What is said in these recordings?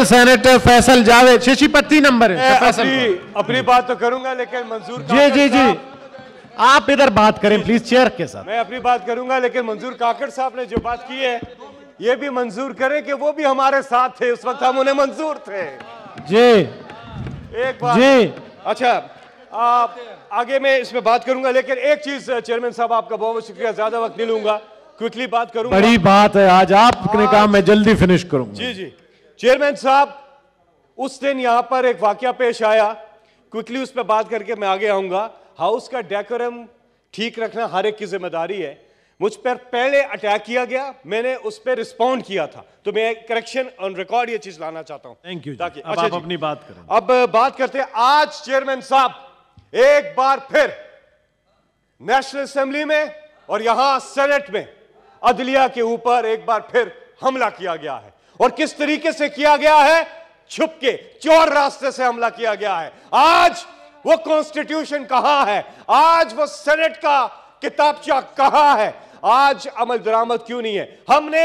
honourable senator Faisal Javed शशि पत्ती number है अपनी, अपनी बात तो करूंगा लेकिन मंजूर जी जी जी आप इधर बात करें प्लीज चेयर के साथ मैं अपनी बात करूंगा लेकिन मंजूर काकड़ साहब ने जो बात की है ये भी मंजूर करें कि वो भी हमारे साथ थे उस वक्त हम उन्हें मंजूर थे जी एक बात जी अच्छा आप आगे मैं इसमें बात करूंगा लेकिन एक चीज चेयरमैन साहब आपका बहुत बहुत शुक्रिया ज्यादा वक्त नहीं लूंगा क्विकली बात करूंगा बड़ी बात है आज आपने कहा मैं जल्दी फिनिश करूंगा जी जी चेयरमैन साहब उस दिन यहां पर एक वाक्य पेश आया क्विकली उस पर बात करके मैं आगे आऊंगा हाउस का डेकोरम ठीक रखना हर एक की जिम्मेदारी है मुझ पर पहले अटैक किया गया मैंने उस पर रिस्पॉन्ड किया था तो मैं करेक्शन ऑन रिकॉर्ड ये चीज लाना चाहता हूं थैंक यू ताकि अब अच्छा आप अपनी बात करें अब बात करते हैं आज चेयरमैन साहब एक बार फिर नेशनल असेंबली में और यहां सेनेट में अदलिया के ऊपर एक बार फिर हमला किया गया है और किस तरीके से किया गया है छुप के चोर रास्ते से हमला किया गया है आज वो कॉन्स्टिट्यूशन कहां है आज वो सेनेट का किताबचा कहां है आज अमल दरामद क्यों नहीं है हमने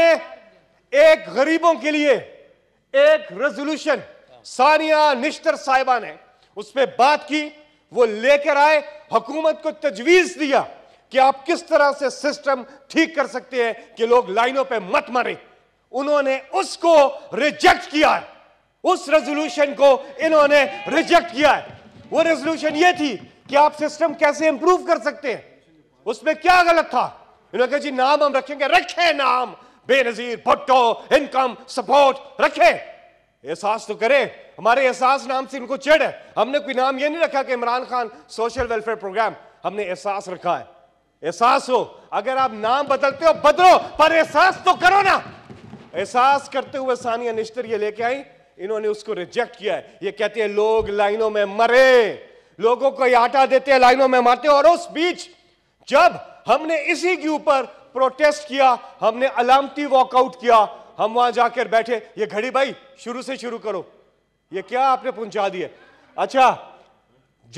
एक गरीबों के लिए एक रेजोल्यूशन सानिया निश्तर साहिबा ने उस पर बात की वो लेकर आए हुकूमत को तजवीज दिया कि आप किस तरह से सिस्टम ठीक कर सकते हैं कि लोग लाइनों पे मत मरें उन्होंने उसको रिजेक्ट किया है उस रेजोल्यूशन को इन्होंने रिजेक्ट किया है वो रेजोल्यूशन ये थी कि आप सिस्टम कैसे इंप्रूव कर सकते हैं उसमें क्या गलत था इन्होंने कहा जी नाम हम रखेंगे रखे नाम बेनजीर भुट्टो इनकम सपोर्ट रखे एहसास तो करे हमारे एहसास नाम से इनको चिड़ है हमने कोई नाम ये नहीं रखा कि Imran Khan social welfare programme हमने एहसास रखा है एहसास हो अगर आप नाम बदलते हो बदलो पर एहसास तो करो ना एहसास करते हुए सानिया निश्तर ये लेके आई इन्होंने उसको रिजेक्ट किया है ये कहते हैं लोग लाइनों में मरे लोगों को आटा देते हैं लाइनों में मारते और उस बीच जब हमने इसी के ऊपर प्रोटेस्ट किया हमने अलामती वॉकआउट किया हम वहां जाकर बैठे ये घड़ी भाई शुरू से शुरू करो ये क्या आपने पहुंचा दिए अच्छा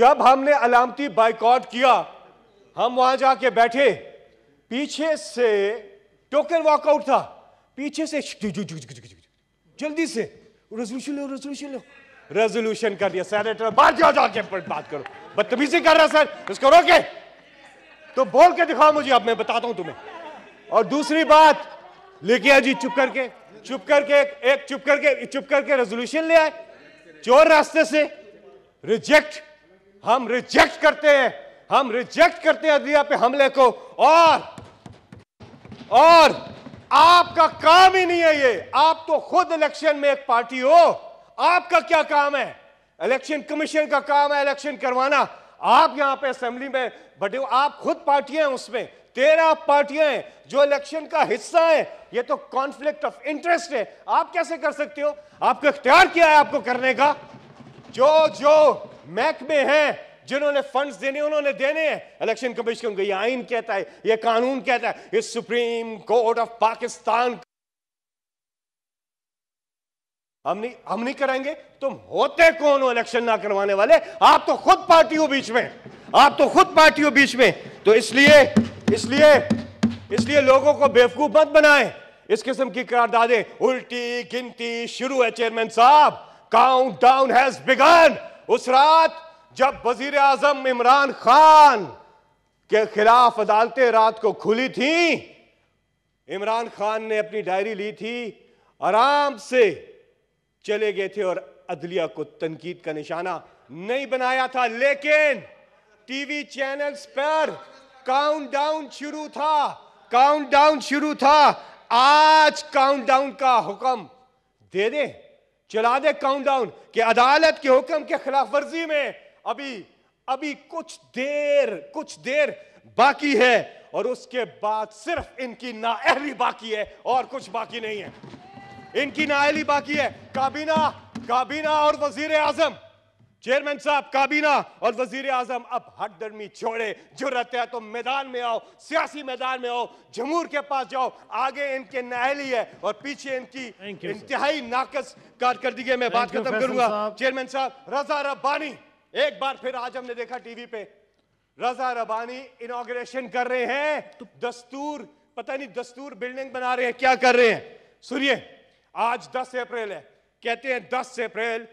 जब हमने अलामती बाइकआउट किया हम वहां जाके बैठे पीछे से टोकन वॉकआउट था पीछे से जल्दी से रेजोल्यूशन लो रेजोल्यूशन लो रेजोल्यूशन कर दिया सेनेटर बाहर जाओ जाके बात करो बदतमीजी कर रहा सर इसको रोके तो बोल के दिखाओ मुझे अब मैं बताता हूं तुम्हें और दूसरी बात लेके जी चुप करके चुप करके एक चुप करके चुप करके रेजोल्यूशन ले आए चोर रास्ते से रिजेक्ट हम रिजेक्ट करते हैं हम रिजेक्ट करते हैं अदलिया पे हमले को और और आपका काम ही नहीं है ये आप तो खुद इलेक्शन में एक पार्टी हो आपका क्या काम है इलेक्शन कमीशन का काम है इलेक्शन करवाना आप यहां पे असेंबली में बटे आप खुद पार्टियां हैं उसमें तेरह पार्टियां हैं जो इलेक्शन का हिस्सा है ये तो कॉन्फ्लिक्ट ऑफ इंटरेस्ट है आप कैसे कर सकते हो आपको इख्तियार किया है आपको करने का जो जो महकमे हैं जिन्होंने फंड्स देने उन्होंने देने हैं इलेक्शन कमीशन को यह आइन कहता है यह कानून कहता है ये सुप्रीम कोर्ट ऑफ पाकिस्तान हम नहीं हम नहीं करेंगे तुम होते कौन हो इलेक्शन ना करवाने वाले आप तो खुद पार्टी हो बीच में आप तो खुद पार्टी हो बीच में तो इसलिए इसलिए इसलिए लोगों को बेवकूफ मत बनाए इस किस्म की करारदादें उल्टी गिनती शुरू है चेयरमैन साहब काउंट डाउन हैज बिगन उस रात जब वजीर आजम इमरान खान के खिलाफ अदालतें रात को खुली थी इमरान खान ने अपनी डायरी ली थी आराम से चले गए थे और अदलिया को तनकीद का निशाना नहीं बनाया था लेकिन टीवी चैनल्स पर काउंटडाउन शुरू था काउंटडाउन शुरू था आज काउंटडाउन का हुक्म दे दे चला दे काउंटडाउन कि अदालत के हुक्म के खिलाफ वर्जी में अभी अभी कुछ देर कुछ देर बाकी है और उसके बाद सिर्फ इनकी नाअहली बाकी है और कुछ बाकी नहीं है इनकी नाअहली बाकी है काबीना काबीना और वजीर आजम चेयरमैन साहब काबीना और वजीर आजम अब हट दर्मी छोड़े जरूरत है तो मैदान में आओ सियासी मैदान में आओ जमूर के पास जाओ आगे इनके नाहली है और पीछे इनकी इंतहाई नाकस कारकर्दगी में बात खत्म करूंगा चेयरमैन साहब रजा रब्बानी एक बार फिर आज हमने देखा टीवी पे रजा रबानी इनोग्रेशन कर रहे हैं तो- दस्तूर पता नहीं दस्तूर बिल्डिंग बना रहे हैं क्या कर रहे हैं सुनिए आज 10 अप्रैल है कहते हैं 10 अप्रैल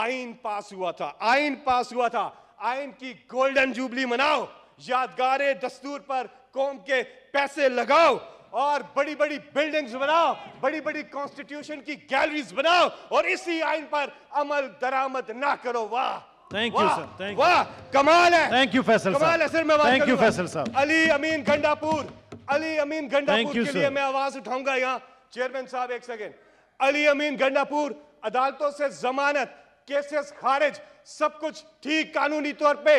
आइन पास हुआ था आइन पास हुआ था आइन की गोल्डन जुबली मनाओ यादगारे दस्तूर पर कौम के पैसे लगाओ और बड़ी बड़ी बिल्डिंग्स बनाओ बड़ी बड़ी कॉन्स्टिट्यूशन की गैलरीज बनाओ और इसी आइन पर अमल दरामद ना करो वाह थैंक यू सर थैंक वाह कमाल है थैंक यू फैसल कमाल है सर मैं बात थैंक यू फैसल साहब अली अमीन गंडापुर अली अमीन गंडापुर के लिए मैं आवाज उठाऊंगा यहां चेयरमैन साहब एक सेकंड अली अमीन गंडापुर अदालतों से जमानत केसेस खारिज सब कुछ ठीक कानूनी तौर पे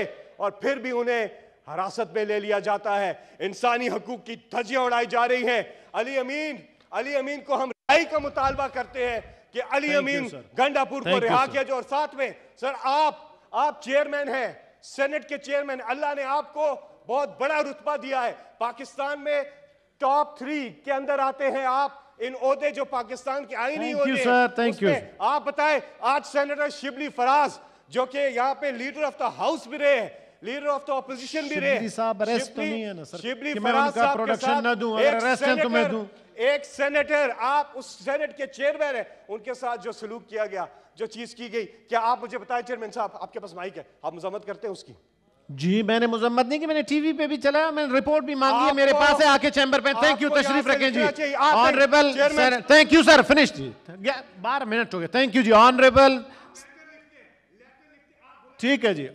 और फिर भी उन्हें हिरासत में ले लिया जाता है इंसानी हकूक की धजियां उड़ाई जा रही हैं अली अमीन अली अमीन को हम रिहाई का मुतालबा करते हैं कि अली अमीन गंडापुर को रिहा किया जाए और साथ में सर आप आप चेयरमैन हैं सेनेट के चेयरमैन अल्लाह ने आपको बहुत बड़ा रुतबा दिया है पाकिस्तान में टॉप थ्री के अंदर आते हैं आप इन ओदे जो पाकिस्तान के नहीं ओदे सर थैंक यू आप बताएं आज सेनेटर शिबली फराज जो कि यहाँ पे लीडर ऑफ द हाउस भी रहे लीडर ऑफ द ऑपोजिशन भी रहे तो नहीं है ना सर शिबली फराज साहब प्रोडक्शन ना दूं अरेस्ट तो मैं दूं एक सेनेटर आप उस सेनेट के चेयरमैन हैं उनके साथ जो सलूक किया गया जो चीज की गई क्या आप मुझे बताएं चेयरमैन साहब आपके पास माइक है आप मजम्मत करते हैं उसकी जी मैंने मुजम्मत नहीं की मैंने टीवी पे भी चलाया मैंने रिपोर्ट भी मांगी है मेरे पास है आके चैम्बर पे थैंक यू तशरीफ रखें जी honourable thank you sir finish जी बारह मिनट हो गए थैंक यू जी ऑनरेबल ठीक है जी